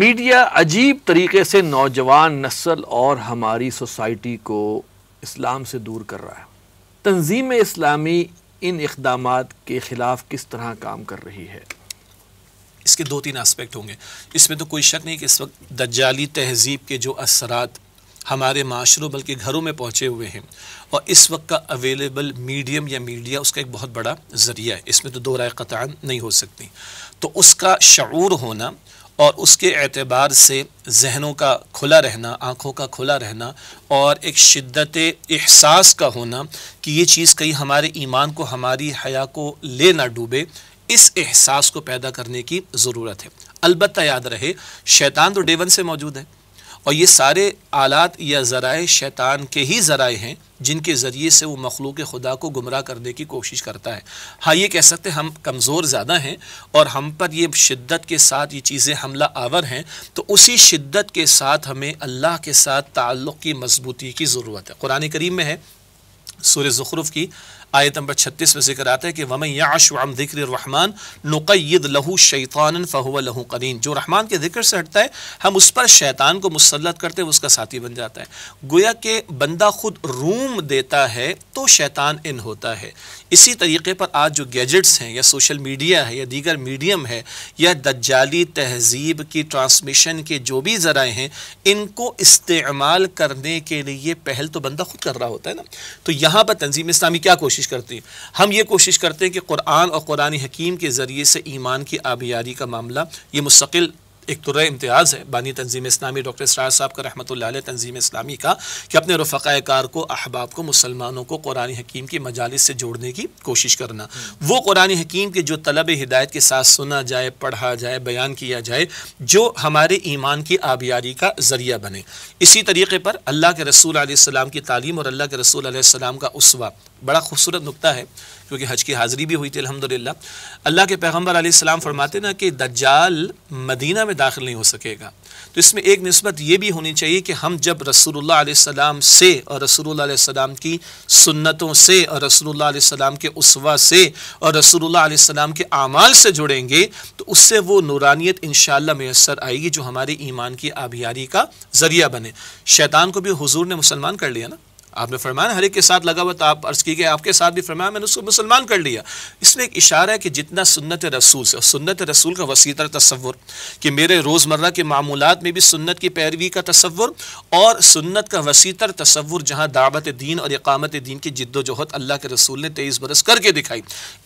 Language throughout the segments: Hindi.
मीडिया अजीब तरीके से नौजवान नस्ल और हमारी सोसाइटी को इस्लाम से दूर कर रहा है तंजीम इस्लामी इन इकदाम के ख़िलाफ़ किस तरह काम कर रही है इसके दो तीन आस्पेक्ट होंगे इसमें तो कोई शक नहीं कि इस वक्त दज्जाली तहजीब के जो असरात हमारे माशरों बल्कि घरों में पहुँचे हुए हैं और इस वक्त का अवेलेबल मीडियम या मीडिया उसका एक बहुत बड़ा ज़रिया है इसमें तो दो राय कतान नहीं हो सकती तो उसका शूर होना और उसके एतबार से जहनों का खुला रहना आँखों का खुला रहना और एक शिद्दत एहसास का होना कि ये चीज़ कहीं हमारे ईमान को हमारी हया को ले ना डूबे इस एहसास को पैदा करने की ज़रूरत है अलबत् याद रहे शैतान तो डेवन से मौजूद है और ये सारे आलात या ज़राए शैतान के ही ज़राए हैं जिनके ज़रिए से वो मखलूक खुदा को गुमराह करने की कोशिश करता है हाँ ये कह सकते हैं हम कमज़ोर ज़्यादा हैं और हम पर ये शिद्दत के साथ ये चीज़ें हमला आवर हैं तो उसी शिद्दत के साथ हमें अल्लाह के साथ ताल्लुक़ की मजबूती की ज़रूरत है क़ुरान करीम में है सूर ज़ुख़रुफ़ की आयत नंबर छत्तीस में जिक्र आता है कि वमन याशम ज़िक्र रहमान नुकैद लहू शैतान फ़हुआ लहू करीन जो रहमान के जिक्र से हटता है हम उस पर शैतान को मुसलत करते हैं उसका साथी बन जाता है गोया के बंदा खुद रूम देता है तो शैतान इन होता है इसी तरीके पर आज जो गैजेट्स हैं या सोशल मीडिया है या दीगर मीडियम है या दज्जाली तहजीब की ट्रांसमिशन के जो भी ज़रा हैं इनको इस्तेमाल करने के लिए पहल तो बंदा खुद कर रहा होता है ना तो यहाँ पर तंजीम इस्लामी क्या कोशिश कोशिश करते हैं हम ये कोशिश करते हैं कि कुरान और कुरानी हकीम के ज़रिए से ईमान की आबियारी का मामला ये मुस्तकिल एक तुर तो इम्तियाज़ है बानी तंजीम इस्लामी डॉक्टर इसरार साहब का रहमत ला तंजीम इस्लामी का कि अपने रफ़ा कार को अहबाब को मुसलमानों को कुरानी हकीम की मजालस से जोड़ने की कोशिश करना वो कुरानी हकीम के जो तलब हिदायत के साथ सुना जाए पढ़ा जाए बयान किया जाए जो हमारे ईमान की आबियारी का ज़रिया बने इसी तरीके पर अल्लाह के रसूल आसमाम की तालीम और अल्लाह के रसूल आसमाम का उसवा बड़ा खूबसूरत नुकता है क्योंकि हज की हाज़िरी भी हुई थी अलहमदिल्ला अल्लाह के पैगम्बर आसमाम फरमाते ना कि दज्जाल मदीना में दाखिल नहीं हो सकेगा तो इसमें एक नस्बत ये भी होनी चाहिए कि हम जब रसूल रसोल्ला से और रसूल सलाम की सुन्नतों से और रसूलुल्लाह के उसवा से और रसोल्लाम के आमाल से जुड़ेंगे तो उससे वो नूरानियत इन मैसर आएगी जो हमारे ईमान की आबियारी का ज़रिया बने शैतान को भी हजूर ने मुसलमान कर लिया ना आपने फरमाया हर एक के साथ लगा हुआ तो आप अर्ज़ की गए आपके साथ भी फरमाया मैंने उसको मुसलमान कर लिया इसमें एक इशारा है कि जितना सुन्नत रसूल से सुन्नत रसूल का वसी तर तस्वुर कि मेरे रोज़मर्रा के मामूलत में भी सुन्नत की पैरवी का तस्वुर और सुन्नत का वसी तर तस्वुर जहाँ दावत दीन और इकामत दीन की जिद्दोजहद अल्लाह के रसूल ने तेईस बरस करके दिखाई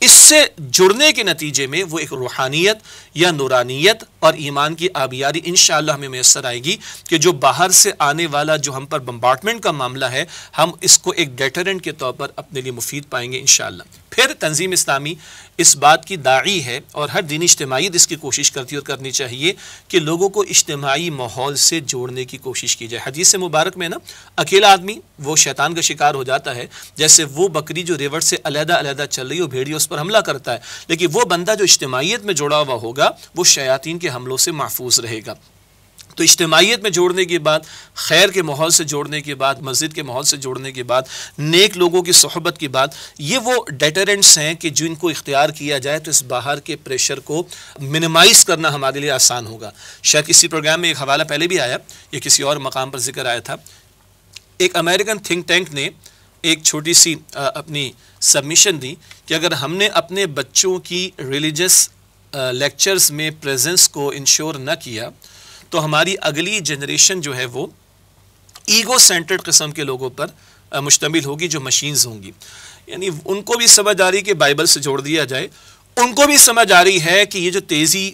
इससे जुड़ने के नतीजे में वो एक रूहानियत या नूरानियत और ईमान की आबियारी इन हमें मैसर आएगी कि जो बाहर से आने वाला जो हम पर बम्बार्टमेंट का मामला है हम इसको एक डेटरेंट के तौर पर अपने लिए मुफीद पाएंगे इन फिर तंजीम इस्लामी इस बात की दाई है और हर दिन इज्तमाही इसकी कोशिश करती और करनी चाहिए कि लोगों को इज्तमाही माहौल से जोड़ने की कोशिश की जाए हदीस से मुबारक में ना अकेला आदमी वो शैतान का शिकार हो जाता है जैसे वो बकरी जो रिवर से अलहदा अलहदा चल रही हो भेड़ी उस पर हमला करता है लेकिन वो बंदा जो इज्तमाहीत में जुड़ा हुआ होगा वो शयातीन के हमलों से महफूज रहेगा तो इज्तमाहीत में जोड़ने के बाद खैर के माहौल से जोड़ने के बाद मस्जिद के माहौल से जोड़ने के बाद नेक लोगों की सहबत के बाद ये वो डेटरेंट्स हैं कि जिनको इख्तियार किया जाए तो इस बाहर के प्रेशर को मिनिमाइज़ करना हमारे लिए आसान होगा शायद किसी प्रोग्राम में एक हवाला पहले भी आया ये किसी और मकाम पर जिक्र आया था एक अमेरिकन थिंक टैंक ने एक छोटी सी अपनी सबमिशन दी कि अगर हमने अपने बच्चों की रिलीजस लेक्चर्स में प्रेजेंस को इंश्योर न किया तो हमारी अगली जनरेशन जो है वो ईगो सेंटर्ड किस्म के लोगों पर मुश्तमिल होगी जो मशीन्स होंगी यानी उनको भी समझ आ रही है कि बाइबल से जोड़ दिया जाए उनको भी समझ आ रही है कि ये जो तेज़ी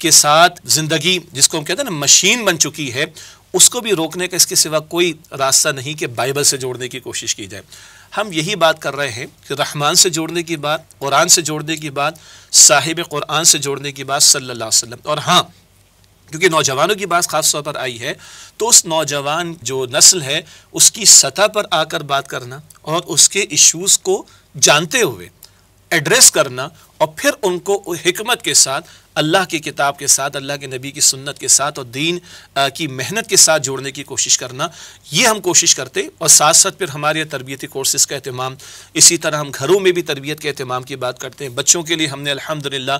के साथ ज़िंदगी जिसको हम कहते हैं ना मशीन बन चुकी है उसको भी रोकने का इसके सिवा कोई रास्ता नहीं कि बाइबल से जोड़ने की कोशिश की जाए हम यही बात कर रहे हैं कि रहमान से जोड़ने की बात कुरान से जोड़ने की बात साहिब कुरान से जोड़ने की बात सल्लल्लाहु अलैहि वसल्लम और हाँ क्योंकि नौजवानों की बात खास तौर पर आई है तो उस नौजवान जो नस्ल है उसकी सतह पर आकर बात करना और उसके इश्यूज़ को जानते हुए एड्रेस करना और फिर उनको हमत के साथ अल्लाह की किताब के साथ अल्लाह के नबी की सुन्नत के साथ और दीन की मेहनत के साथ जोड़ने की कोशिश करना ये हम कोशिश करते और साथ साथ फिर हमारे तरबियती कोर्सेज़ का अहमाम इसी तरह हम घरों में भी तरबियत के अहमाम की बात करते हैं बच्चों के लिए हमने अलहमदिल्ला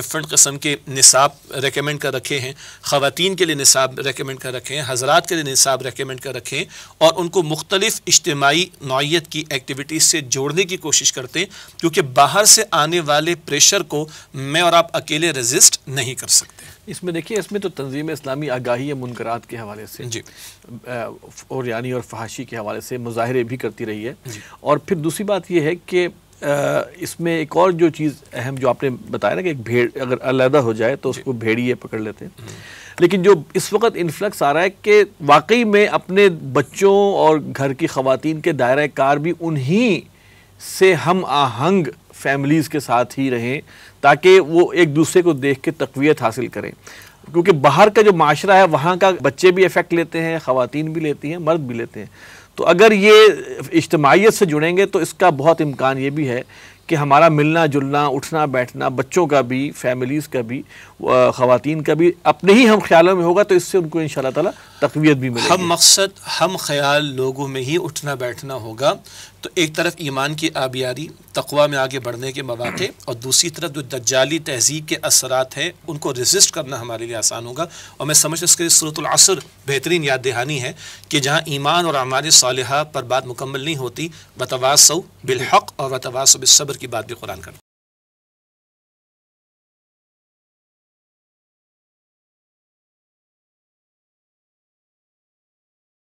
डिफरेंट कस्म के निसाब रेकमेंड कर रखे हैं ख़वान के लिए निसाब रेकमेंड कर रखे हैं हज़रा के लिए निसाब रेकमेंड कर रखे हैं और उनको मुख्तलिफ़ इज्तमाही नौीय की एक्टिविटीज़ से जोड़ने की कोशिश करते हैं क्योंकि बाहर से आने वाले वाले प्रेशर को मैं और आप अकेले रेजिस्ट नहीं कर सकते इसमें देखिए इसमें तो तंजीम इस्लामी आगाही मुनकरात के हवाले से जी और यानी और फहाशी के हवाले से मुजाहरे भी करती रही है और फिर दूसरी बात यह है कि इसमें एक और जो चीज़ अहम जो आपने बताया ना कि एक भेड़ अगर अलहदा हो जाए तो उसको भेड़िए पकड़ लेते हैं हम्म। लेकिन जो इस वक्त इन्फ्लक्स आ रहा है कि वाकई में अपने बच्चों और घर की खातन के दायरा कार भी उन्हीं से हम आहंग फैमिलीज़ के साथ ही रहें ताकि वो एक दूसरे को देख के तकवीत हासिल करें क्योंकि बाहर का जो माशरा है वहाँ का बच्चे भी इफ़ेक्ट लेते हैं ख़वान भी लेती हैं मर्द भी लेते हैं तो अगर ये इज्तमाहीत से जुड़ेंगे तो इसका बहुत इम्कान ये भी है कि हमारा मिलना जुलना उठना बैठना बच्चों का भी फैमिलीज़ का भी ख़वान का भी अपने ही हम ख्यालों में होगा तो इससे उनको इन शाह तकवीत भी मिलेगी हम मकसद हम ख्याल लोगों में ही उठना बैठना होगा तो एक तरफ ईमान की आबियारी तकवा में आगे बढ़ने के मौाक़े और दूसरी तरफ जो दज्जाली तहजीब के असरात हैं उनको रजिस्ट करना हमारे लिए आसान होगा और मैं समझ इसके असर बेहतरीन याद दहानी है कि जहाँ ईमान और हमारे सालह पर बात मुकम्मल नहीं होती बतवासव बिलहक़ और बतवासबिसब्र की बात भी कुरान करती